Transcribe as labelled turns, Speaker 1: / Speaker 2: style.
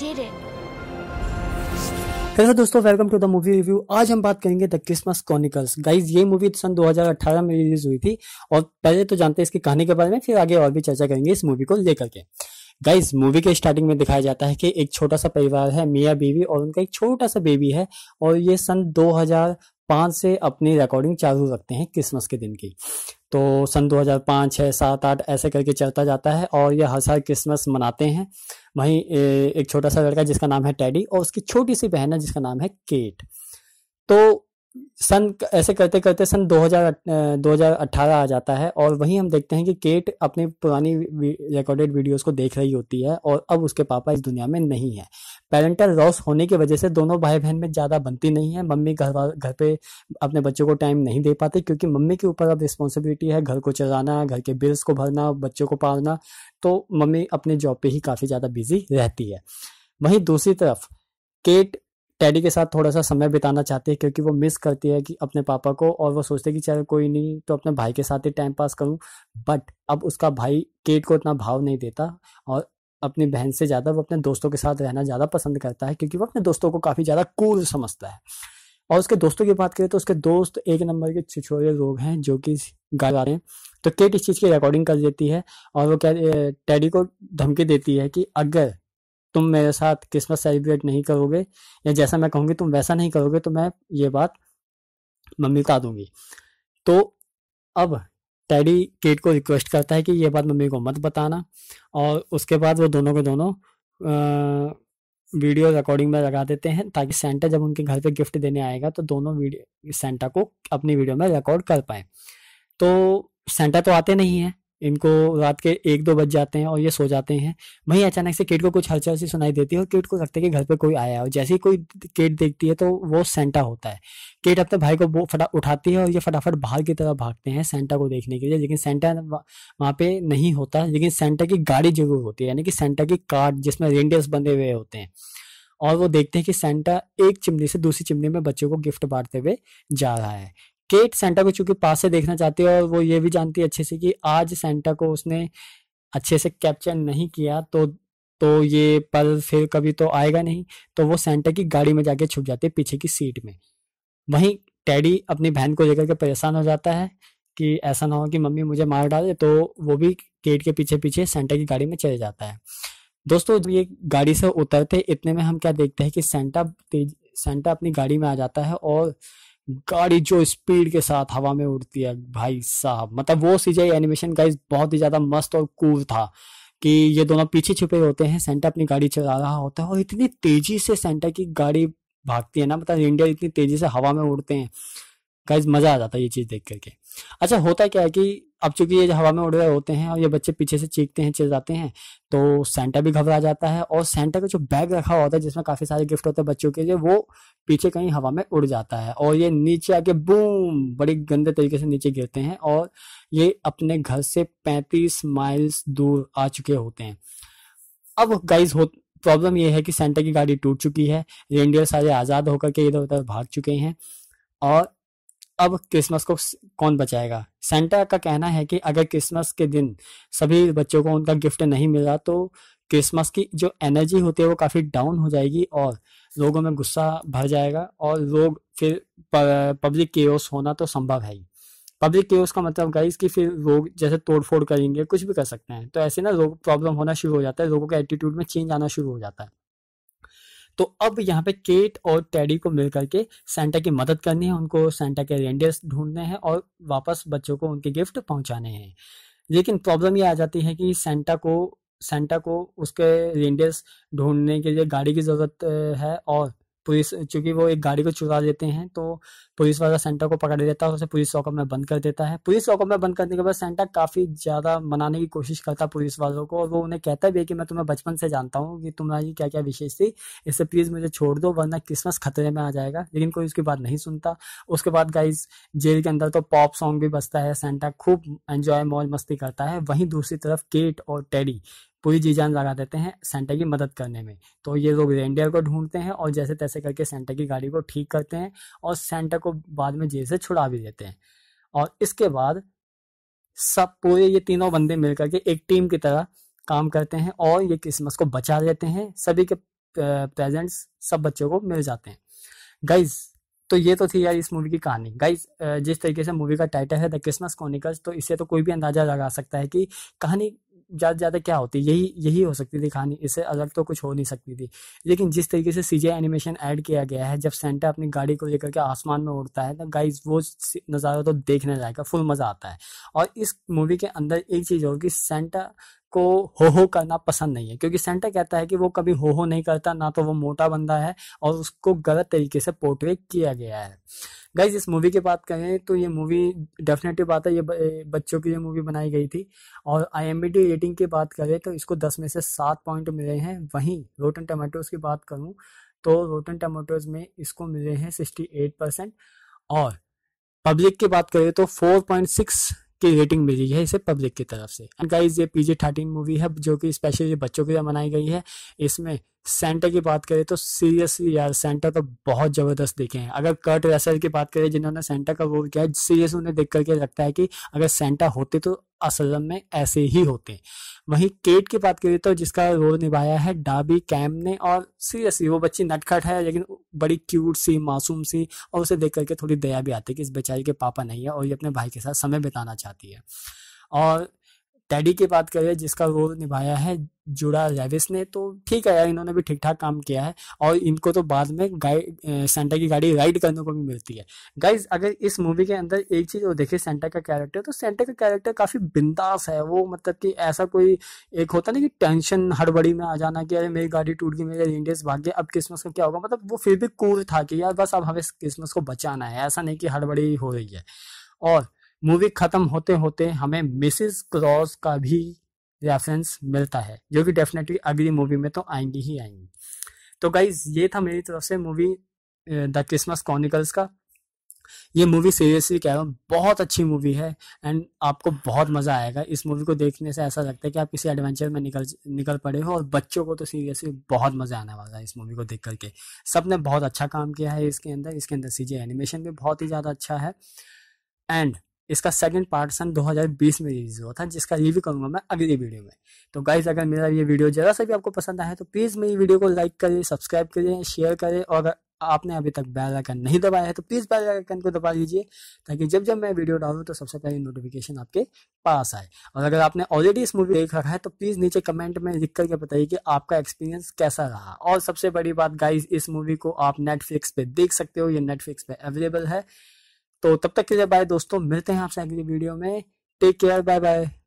Speaker 1: did it. Hello दोस्तों welcome to the movie review आज हम बात करेंगे द क्रिसमस क्रॉनिकल्स गाइज ये मूवी तो सन 2018 में रिलीज हुई थी और पहले तो जानते हैं इसकी कहानी के बारे में फिर आगे और भी चर्चा करेंगे इस मूवी को लेकर के गाइज मूवी के स्टार्टिंग में दिखाया जाता है कि एक छोटा सा परिवार है मियाँ बीवी और उनका एक छोटा सा बेबी है और ये सन 2005 से अपनी रिकॉर्डिंग चालू रखते हैं क्रिसमस के दिन की तो सन 2005 हजार पाँच छः सात आठ ऐसे करके चलता जाता है और ये हर साल क्रिसमस मनाते हैं वहीं एक छोटा सा लड़का जिसका नाम है टैडी और उसकी छोटी सी बहन है जिसका नाम है केट तो सन ऐसे करते करते सन 2000 2018 आ जाता है और वहीं हम देखते हैं कि केट अपनी पुरानी रिकॉर्डेड वीडियोस को देख रही होती है और अब उसके पापा इस दुनिया में नहीं है पेरेंटल लॉस होने की वजह से दोनों भाई बहन में ज़्यादा बनती नहीं है मम्मी घर घर पे अपने बच्चों को टाइम नहीं दे पाते क्योंकि मम्मी के ऊपर अब रिस्पॉन्सिबिलिटी है घर को चलाना घर के बिल्स को भरना बच्चों को पालना तो मम्मी अपने जॉब पर ही काफ़ी ज़्यादा बिजी रहती है वहीं दूसरी तरफ केट टैडी के साथ थोड़ा सा समय बिताना चाहती है क्योंकि वो मिस करती है कि अपने पापा को और वो सोचते हैं कि चलो कोई नहीं तो अपने भाई के साथ ही टाइम पास करूं बट अब उसका भाई केट को इतना भाव नहीं देता और अपनी बहन से ज़्यादा वो अपने दोस्तों के साथ रहना ज़्यादा पसंद करता है क्योंकि वो अपने दोस्तों को काफ़ी ज़्यादा कूल समझता है और उसके दोस्तों की बात करें तो उसके दोस्त एक नंबर के छिछोरे लोग हैं जो कि गा रहे हैं तो केट इस चीज़ की रिकॉर्डिंग कर देती है और वो क्या टैडी को धमकी देती है कि अगर तुम मेरे साथ क्रिसमस सेलिब्रेट नहीं करोगे या जैसा मैं कहूँगी तुम वैसा नहीं करोगे तो मैं ये बात मम्मी को दूंगी तो अब टैडी केट को रिक्वेस्ट करता है कि ये बात मम्मी को मत बताना और उसके बाद वो दोनों के दोनों आ, वीडियो रिकॉर्डिंग में लगा देते हैं ताकि सेंटा जब उनके घर पे गिफ्ट देने आएगा तो दोनों वीडियो सेंटा को अपनी वीडियो में रिकॉर्ड कर पाए तो सेंटा तो आते नहीं हैं इनको रात के एक दो बज जाते हैं और ये सो जाते हैं वहीं अचानक से केट को कुछ हलचल सी सुनाई देती है और केट को लगता है कि घर पे कोई आया है और जैसे ही कोई केट देखती है तो वो सेंटा होता है केट अपने भाई को फटा उठाती है और ये फटाफट बाहर की तरफ भागते हैं सेंटा को देखने के लिए लेकिन सेंटा वहाँ पे नहीं होता लेकिन सेंटा की गाड़ी जरूर होती है यानी कि सेंटा की कार जिसमें रेंडियर्स बंधे हुए होते हैं और वो देखते हैं कि सेंटा एक चिमनी से दूसरी चिमनी में बच्चों को गिफ्ट बांटते हुए जा रहा है केट सेंटा को चूंकि पास से देखना चाहती है और वो ये भी जानती है अच्छे से कि आज सेंटा को उसने अच्छे से कैप्चर नहीं किया तो तो ये पल फिर कभी तो आएगा नहीं तो वो सेंटा की गाड़ी में जाके छुप जाती है पीछे की सीट में वहीं टैडी अपनी बहन को लेकर के परेशान हो जाता है कि ऐसा ना हो कि मम्मी मुझे मार डाले तो वो भी केट के पीछे पीछे सेंटा की गाड़ी में चले जाता है दोस्तों जब ये गाड़ी से उतरते इतने में हम क्या देखते हैं कि सेंटा तेज सेंटा अपनी गाड़ी में आ जाता है और गाड़ी जो स्पीड के साथ हवा में उड़ती है भाई साहब मतलब वो सीजाई एनिमेशन का बहुत ही ज्यादा मस्त और कूल था कि ये दोनों पीछे छिपे होते हैं सेंटा अपनी गाड़ी चला रहा होता है और इतनी तेजी से सेंटा की गाड़ी भागती है ना मतलब इंडिया इतनी तेजी से हवा में उड़ते हैं गाइज मजा आ जाता है ये चीज देख करके अच्छा होता क्या है कि अब चूंकि ये हवा में उड़ रहे होते हैं और ये बच्चे पीछे से चीखते हैं चिल्लाते हैं तो सेंटा भी घबरा जाता है और सेंटा का जो बैग रखा होता है जिसमें काफ़ी सारे गिफ्ट होते हैं बच्चों के लिए वो पीछे कहीं हवा में उड़ जाता है और ये नीचे आके बूम बड़ी गंदे तरीके से नीचे गिरते हैं और ये अपने घर से पैंतीस माइल्स दूर आ चुके होते हैं अब गाइज हो प्रॉब्लम यह है कि सेंटा की गाड़ी टूट चुकी है रेंडियर सारे आज़ाद होकर के इधर उधर भाग चुके हैं और अब क्रिसमस को कौन बचाएगा सेंटा का कहना है कि अगर क्रिसमस के दिन सभी बच्चों को उनका गिफ्ट नहीं मिला तो क्रिसमस की जो एनर्जी होती है वो काफ़ी डाउन हो जाएगी और लोगों में गुस्सा भर जाएगा और लोग फिर पब्लिक के होना तो संभव है ही पब्लिक केस का मतलब गाइस कि फिर लोग जैसे तोड़ फोड़ करेंगे कुछ भी कर सकते हैं तो ऐसे ना लोग प्रॉब्लम होना शुरू हो जाता है लोगों के एटीट्यूड में चेंज आना शुरू हो जाता है तो अब यहाँ पे केट और टैडी को मिल करके सेंटा की मदद करनी है उनको सेंटा के रेंडियर्स ढूंढने हैं और वापस बच्चों को उनके गिफ्ट पहुँचाने हैं लेकिन प्रॉब्लम ये आ जाती है कि सेंटा को सेंटा को उसके रेंडियर्स ढूंढने के लिए गाड़ी की ज़रूरत है और पुलिस चूंकि वो एक गाड़ी को चुरा लेते हैं तो पुलिस वाला सेंटा को पकड़ लेता है उसे पुलिस लॉकअप में बंद कर देता है पुलिस लॉकअप में बंद करने के बाद सेंटा काफ़ी ज़्यादा मनाने की कोशिश करता है पुलिस वालों को और वो उन्हें कहता भी है कि मैं तुम्हें बचपन से जानता हूँ कि तुम्हारी क्या क्या विशेष थी इससे प्लीज़ मुझे छोड़ दो वरना क्रिसमस खतरे में आ जाएगा लेकिन कोई उसकी बात नहीं सुनता उसके बाद गाइज जेल के अंदर तो पॉप सॉन्ग भी बजता है सेंटा खूब एंजॉय मौज मस्ती करता है वहीं दूसरी तरफ केट और टेडी पूरी जी जान लगा देते हैं सेंटर की मदद करने में तो ये लोग रेंडियर को ढूंढते हैं और जैसे तैसे करके सेंटर की गाड़ी को ठीक करते हैं और सेंटर को बाद में जेल से छुड़ा भी देते हैं और इसके बाद सब पूरे ये तीनों बंदे मिलकर के एक टीम की तरह काम करते हैं और ये क्रिसमस को बचा लेते हैं सभी के प्रेजेंट्स सब बच्चों को मिल जाते हैं गाइज तो ये तो थी यार इस मूवी की कहानी गाइज जिस तरीके से मूवी का टाइटल है द क्रिसमस क्रॉनिकल्स तो इससे तो कोई भी अंदाजा लगा सकता है कि कहानी ज़्यादा से ज़्यादा क्या होती यही यही हो सकती थी कहानी इससे अलग तो कुछ हो नहीं सकती थी लेकिन जिस तरीके से सीजे एनिमेशन ऐड किया गया है जब सेंटा अपनी गाड़ी को लेकर के आसमान में उड़ता है तो गाइज वो नज़ारा तो देखने लायक फुल मज़ा आता है और इस मूवी के अंदर एक चीज़ होगी सेंटा को हो हो करना पसंद नहीं है क्योंकि सेंटा कहता है कि वो कभी हो हो नहीं करता ना तो वो मोटा बंदा है और उसको गलत तरीके से पोर्ट्रेट किया गया है गाइज इस मूवी की बात करें तो ये मूवी डेफिनेटली बात है ये बच्चों के लिए मूवी बनाई गई थी और आई रेटिंग की बात करें तो इसको दस में से सात पॉइंट मिले हैं वहीं रोटन टमाटोज की बात करूँ तो रोटन टमाटोज में इसको मिले हैं सिक्सटी एट परसेंट और पब्लिक की बात करें तो फोर पॉइंट सिक्स की रेटिंग मिली है इसे पब्लिक की तरफ से एंड गाइज ये पीजी थर्टीन मूवी है जो कि स्पेशली बच्चों के लिए बनाई गई है इसमें सेंटर की बात करें तो सीरियसली यार सेंटर तो बहुत ज़बरदस्त दिखे हैं अगर कर्ट रसल की बात करें जिन्होंने सेंटर का रोल किया सीरियस उन्हें देख करके लगता है कि अगर सेंटर होते तो असलम में ऐसे ही होते वहीं केट की बात करें तो जिसका रोल निभाया है डाबी कैम ने और सीरियसली वो बच्ची नटखट है लेकिन बड़ी क्यूट सी मासूम सी और उसे देख करके थोड़ी दया भी आती है कि इस बेचारी के पापा नहीं है और ये अपने भाई के साथ समय बिताना चाहती है और डैडी की बात करें जिसका रोल निभाया है जुड़ा रेविस ने तो ठीक है यार इन्होंने भी ठीक ठाक काम किया है और इनको तो बाद में गाइड सेंटा की गाड़ी राइड करने को भी मिलती है गाइज अगर इस मूवी के अंदर एक चीज़ और देखिए सेंटा का कैरेक्टर तो सेंटा का कैरेक्टर काफ़ी बिंदास है वो मतलब कि ऐसा कोई एक होता नहीं कि टेंशन हड़बड़ी में आ जाना कि अरे मेरी गाड़ी टूट गई मेरे इंडियस भाग गए अब क्रिसमस का क्या होगा मतलब वो फिर भी कूल था कि यार बस अब हमें क्रिसमस को बचाना है ऐसा नहीं कि हड़बड़ी हो रही है और मूवी खत्म होते होते हमें मिसिज क्रॉस का भी रेफरेंस मिलता है जो कि डेफिनेटली अगली मूवी में तो आएंगी ही आएंगी तो गाइज ये था मेरी तरफ से मूवी द क्रिसमस क्रॉनिकल्स का ये मूवी सीरियसली कह रहा हूँ बहुत अच्छी मूवी है एंड आपको बहुत मज़ा आएगा इस मूवी को देखने से ऐसा लगता है कि आप किसी एडवेंचर में निकल निकल पड़े हो और बच्चों को तो सीरियसली बहुत मज़ा आने वाला है इस मूवी को देख करके सब ने बहुत अच्छा काम किया है इसके अंदर इसके अंदर सी एनिमेशन भी बहुत ही ज़्यादा अच्छा है एंड इसका सेकंड पार्ट सन 2020 में रिलीज हुआ था जिसका रिव्यू करूंगा मैं अगली वीडियो में तो गाइज अगर मेरा ये वीडियो जरा सा भी आपको पसंद आए तो प्लीज़ मेरी वीडियो को लाइक करें सब्सक्राइब करें शेयर करें और आपने अभी तक बेल आइकन नहीं दबाया है तो प्लीज़ बेल आइकन को दबा लीजिए ताकि जब जब मैं वीडियो डालूँ तो सबसे पहले नोटिफिकेशन आपके पास आए और अगर आपने ऑलरेडी इस मूवी देख रखा है तो प्लीज़ नीचे कमेंट में लिख करके बताइए कि आपका एक्सपीरियंस कैसा रहा और सबसे बड़ी बात गाइज इस मूवी को आप नेटफ्लिक्स पे देख सकते हो ये नेटफ्लिक्स पे अवेलेबल है तो तब तक के लिए बाय दोस्तों मिलते हैं आपसे अगली वीडियो में टेक केयर बाय बाय